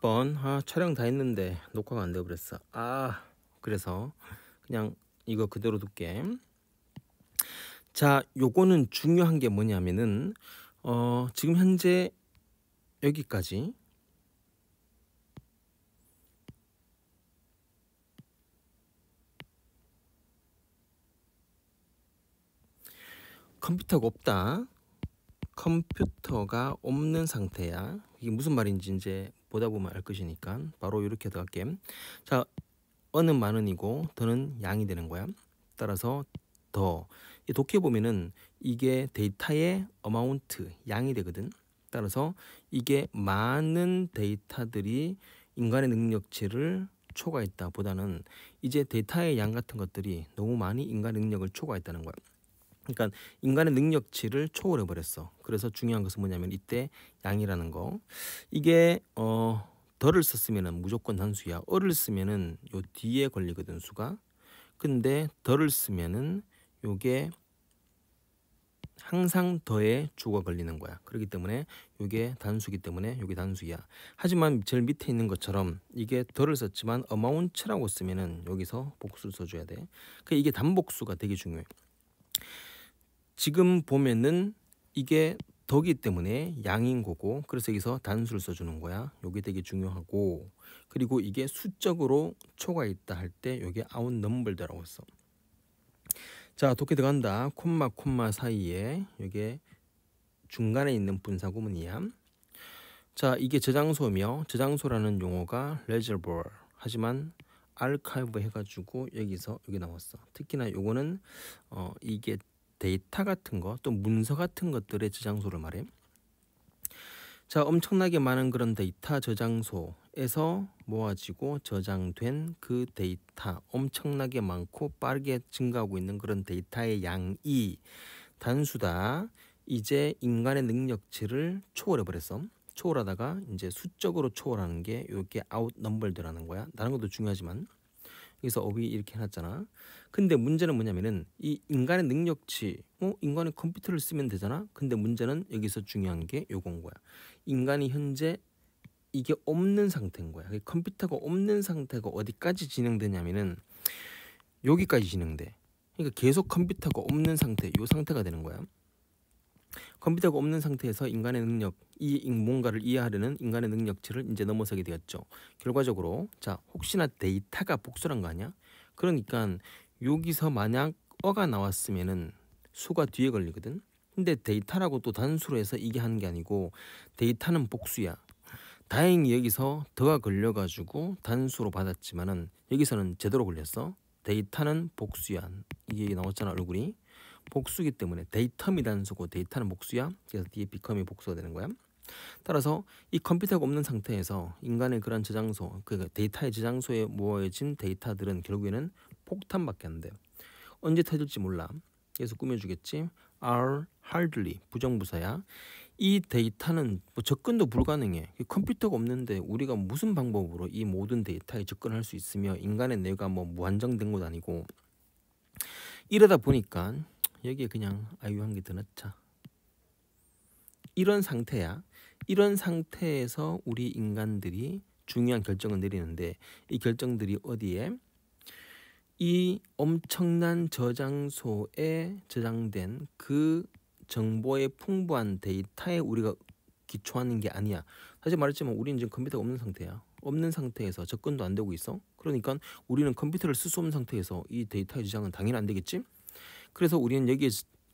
번 아, 촬영 다 했는데 녹화가 안 되어버렸어 아 그래서 그냥 이거 그대로 둘게 자 요거는 중요한 게 뭐냐면은 어 지금 현재 여기까지 컴퓨터가 없다 컴퓨터가 없는 상태야. 이게 무슨 말인지 이제 보다 보면 알 것이니까 바로 이렇게 들어갈게 자 어는 만은이고 더는 양이 되는 거야 따라서 더 독해 보면은 이게 데이터의 어마운트 양이 되거든 따라서 이게 많은 데이터들이 인간의 능력치를 초과했다 보다는 이제 데이터의 양 같은 것들이 너무 많이 인간 능력을 초과했다는 거야 그러니까 인간의 능력치를 초월해 버렸어. 그래서 중요한 것은 뭐냐면 이때 양이라는 거. 이게 어 덜을 썼으면은 무조건 단수야. 어를 쓰면은 요 뒤에 걸리거든 수가. 근데 덜을 쓰면은 요게 항상 더에 주가 걸리는 거야. 그렇기 때문에 이게 단수기 때문에 이게 단수야. 하지만 제일 밑에 있는 것처럼 이게 덜을 썼지만 어마운츠라고 쓰면은 여기서 복수를 써줘야 돼. 그 이게 단복수가 되게 중요해. 지금 보면은 이게 더기 때문에 양인 거고 그래서 여기서 단수를 써주는 거야. 요게 되게 중요하고 그리고 이게 수적으로 초가 있다 할때 요게 아웃 넘블더라고 써. 자 도끼 들어간다. 콤마 콤마 사이에 요게 중간에 있는 분사구문이야. 자 이게 저장소며 저장소라는 용어가 레 e 볼 하지만 알카이브 해가지고 여기서 여기 나왔어. 특히나 요거는 어 이게 데이터 같은 거 또 문서 같은 것들의 저장소를 말해요. 자 엄청나게 많은 그런 데이터 저장소에서 모아지고 저장된 그 데이터 엄청나게 많고 빠르게 증가하고 있는 그런 데이터의 양이 단수다 이제 인간의 능력치를 초월해 버렸어 초월하다가 이제 수적으로 초월하는 게 이게 렇 아웃넘벌드라는 거야 다른 것도 중요하지만 여기서 어이 이렇게 해놨잖아. 근데 문제는 뭐냐면은 이 인간의 능력치, 어? 인간의 컴퓨터를 쓰면 되잖아. 근데 문제는 여기서 중요한 게 요건 거야. 인간이 현재 이게 없는 상태인 거야. 컴퓨터가 없는 상태가 어디까지 진행되냐면은 여기까지 진행돼. 그러니까 계속 컴퓨터가 없는 상태, 요 상태가 되는 거야. 컴퓨터가 없는 상태에서 인간의 능력, 이 뭔가를 이해하려는 인간의 능력치를 이제 넘어서게 되었죠. 결과적으로 자 혹시나 데이터가 복수란 거 아니야? 그러니까 여기서 만약 어가 나왔으면은 수가 뒤에 걸리거든. 근데 데이터라고 또 단수로 해서 이게 하는 게 아니고 데이터는 복수야. 다행히 여기서 더가 걸려가지고 단수로 받았지만은 여기서는 제대로 걸렸어. 데이터는 복수야. 이게 나왔잖아 얼굴이. 복수기 때문에 데이터미 단수고 데이터는 복수야. 그래서 뒤에 비컴이 복수가 되는 거야. 따라서 이 컴퓨터가 없는 상태에서 인간의 그런 저장소, 그 데이터의 저장소에 모여진 데이터들은 결국에는 폭탄밖에 안 돼요. 언제 터질지 몰라. 그래서 꾸며주겠지. are hardly 부정부사야. 이 데이터는 뭐 접근도 불가능해. 컴퓨터가 없는데 우리가 무슨 방법으로 이 모든 데이터에 접근할 수 있으며 인간의 뇌가 뭐 무한정된 것 아니고 이러다 보니까 여기에 그냥 아이유 한개더 넣자. 이런 상태야. 이런 상태에서 우리 인간들이 중요한 결정을 내리는데 이 결정들이 어디에 이 엄청난 저장소에 저장된 그 정보의 풍부한 데이터에 우리가 기초하는 게 아니야. 사실 말했지만 우리는 지금 컴퓨터가 없는 상태야. 없는 상태에서 접근도 안 되고 있어. 그러니까 우리는 컴퓨터를 쓸 수 없는 상태에서 이 데이터의 저장은 당연히 안 되겠지. 그래서 우리는 여기에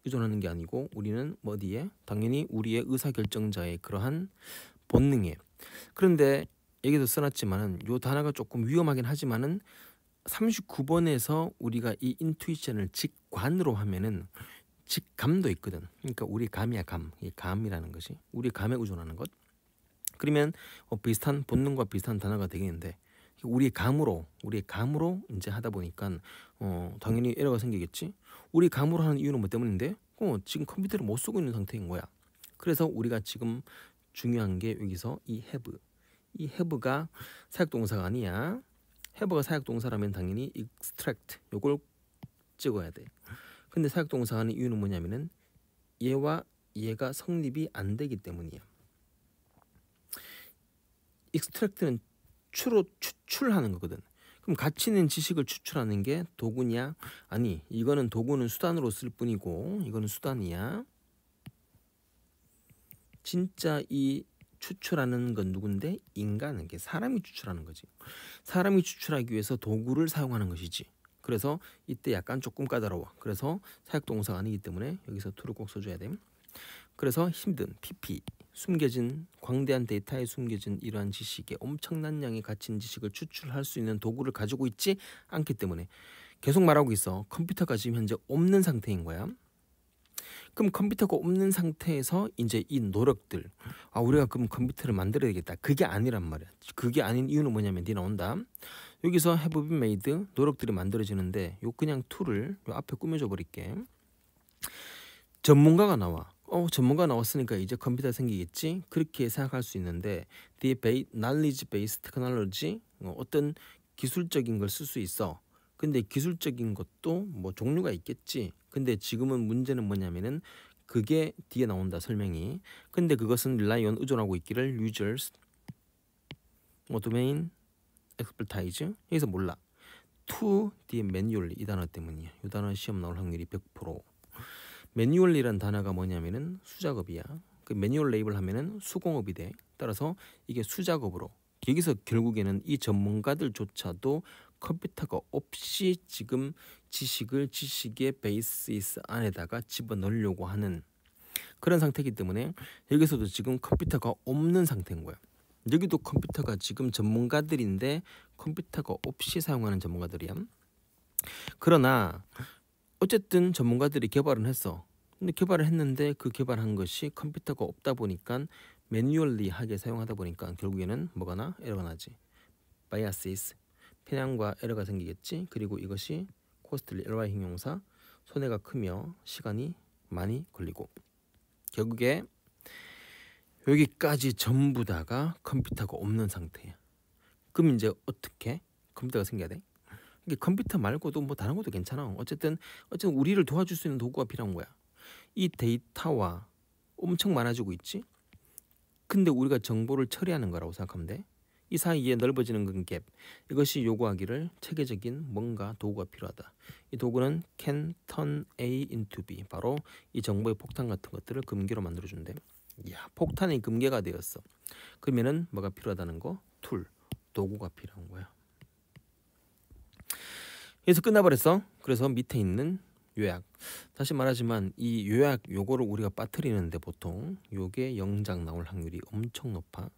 의존하는 게 아니고 우리는 뭐 어디에 당연히 우리의 의사결정자의 그러한 본능에 그런데 여기도 써놨지만은 요 단어가 조금 위험하긴 하지만은 39번에서 우리가 이 인투이션을 직관으로 하면은 직감도 있거든. 그러니까 우리 감이야 감. 이 감이라는 것이 우리 감에 의존하는 것. 그러면 어, 비슷한 본능과 비슷한 단어가 되겠는데 우리의 감으로 우리의 감으로 이제 하다 보니까 어 당연히 에러가 생기겠지. 우리 감으로 하는 이유는 뭐 때문인데? 어 지금 컴퓨터를 못 쓰고 있는 상태인 거야. 그래서 우리가 지금 중요한 게 여기서 이 have 이 have가 사역 동사가 아니야. have가 사역 동사라면 당연히 extract 요걸 찍어야 돼. 근데 사역 동사 하는 이유는 뭐냐면은 얘와 얘가 성립이 안 되기 때문이야. 익스트랙트는 추출로 추출하는 거거든. 그럼 가치 있는 지식을 추출하는 게 도구냐? 아니, 이거는 도구는 수단으로 쓸 뿐이고 이거는 수단이야. 진짜 이 추출하는 건 누군데? 인간은 게 사람이 추출하는 거지. 사람이 추출하기 위해서 도구를 사용하는 것이지. 그래서 이때 약간 조금 까다로워. 그래서 사역동사가 아니기 때문에 여기서 투를 꼭 써줘야 됨. 그래서 힘든 PP 숨겨진 광대한 데이터에 숨겨진 이러한 지식에 엄청난 양의 가치인 지식을 추출할 수 있는 도구를 가지고 있지 않기 때문에 계속 말하고 있어 컴퓨터가 지금 현재 없는 상태인 거야. 그럼 컴퓨터가 없는 상태에서 이제 이 노력들 아 우리가 그럼 컴퓨터를 만들어야 겠다 그게 아니란 말이야 그게 아닌 이유는 뭐냐면 니 나온다 여기서 해브빈 메이드 노력들이 만들어지는데 요 그냥 툴을 요 앞에 꾸며줘 버릴게 전문가가 나와 어 전문가 나왔으니까 이제 컴퓨터 생기겠지 그렇게 생각할 수 있는데 디베이 knowledge b a s 어, 떤 기술적인 걸 쓸 수 있어 근데 기술적인 것도 뭐 종류가 있겠지 근데 지금은 문제는 뭐냐면은 그게 뒤에 나온다 설명이 근데 그것은 릴라이언 의존하고 있기를 유저스 r s 메인 엑스플타이즈 x 여기서 몰라 투디 the m 이 단어 때문이야 이 단어 시험 나올 확률이 100% 매뉴얼이란 단어가 뭐냐면은 수작업이야. 그 매뉴얼 레이블 하면은 수공업이 돼. 따라서 이게 수작업으로 여기서 결국에는 이 전문가들조차도 컴퓨터가 없이 지금 지식을 지식의 베이스 안에다가 집어넣으려고 하는 그런 상태이기 때문에 여기서도 지금 컴퓨터가 없는 상태인 거예요. 여기도 컴퓨터가 지금 전문가들인데 컴퓨터가 없이 사용하는 전문가들이야. 그러나 어쨌든 전문가들이 개발은 했어. 근데 개발을 했는데 그 개발한 것이 컴퓨터가 없다 보니까 매뉴얼리하게 사용하다 보니까 결국에는 뭐가 나? 에러가 나지. 바이아시스. 편향과 에러가 생기겠지. 그리고 이것이 코스트리 LY 형용사 손해가 크며 시간이 많이 걸리고 결국에 여기까지 전부 다가 컴퓨터가 없는 상태야. 그럼 이제 어떻게 컴퓨터가 생겨야 돼? 이게 컴퓨터 말고도 뭐 다른 것도 괜찮아. 어쨌든 어쨌든 우리를 도와줄 수 있는 도구가 필요한 거야. 이 데이터와 엄청 많아지고 있지. 근데 우리가 정보를 처리하는 거라고 생각하면 돼. 이 사이에 넓어지는 근갭 이것이 요구하기를 체계적인 뭔가 도구가 필요하다. 이 도구는 can turn A into B 바로 이 정보의 폭탄 같은 것들을 금기로 만들어 준대. 야 폭탄이 금괴가 되었어. 그러면은 뭐가 필요하다는 거? 툴 도구가 필요한 거야. 그래서 끝나버렸어. 그래서 밑에 있는 요약. 다시 말하지만 이 요약 요거를 우리가 빠뜨리는데 보통 요게 영장 나올 확률이 엄청 높아.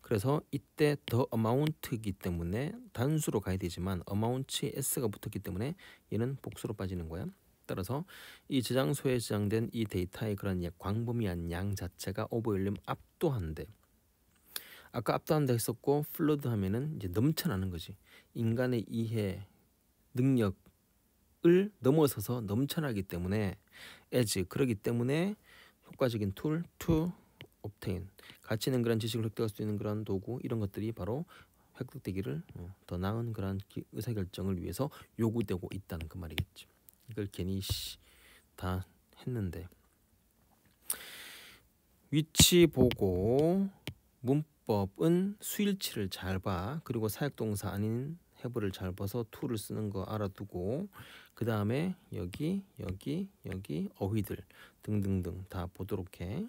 그래서 이때 더 어마운트이기 때문에 단수로 가야 되지만 어마운트에 s가 붙었기 때문에 얘는 복수로 빠지는 거야. 따라서 이 저장소에 저장된 이 데이터의 그런 광범위한 양 자체가 오버열림 압도한데 아까 압도한다 했었고 플러드 하면은 이제 넘쳐나는 거지. 인간의 이해 능력을 넘어서서 넘쳐나기 때문에 as 그러기 때문에 효과적인 툴투 o l t b t a i n 가치 있는 그런 지식을 획득할 수 있는 그런 도구 이런 것들이 바로 획득되기를 어, 더 나은 그런 의사결정을 위해서 요구되고 있다는 그 말이겠지. 이걸 괜히 다 했는데 위치 보고 문법은 수일치를 잘 봐. 그리고 사역동사 아닌 해부를 잘 봐서 툴을 쓰는 거 알아두고 그 다음에 여기 여기 여기 어휘들 등등등 다 보도록 해.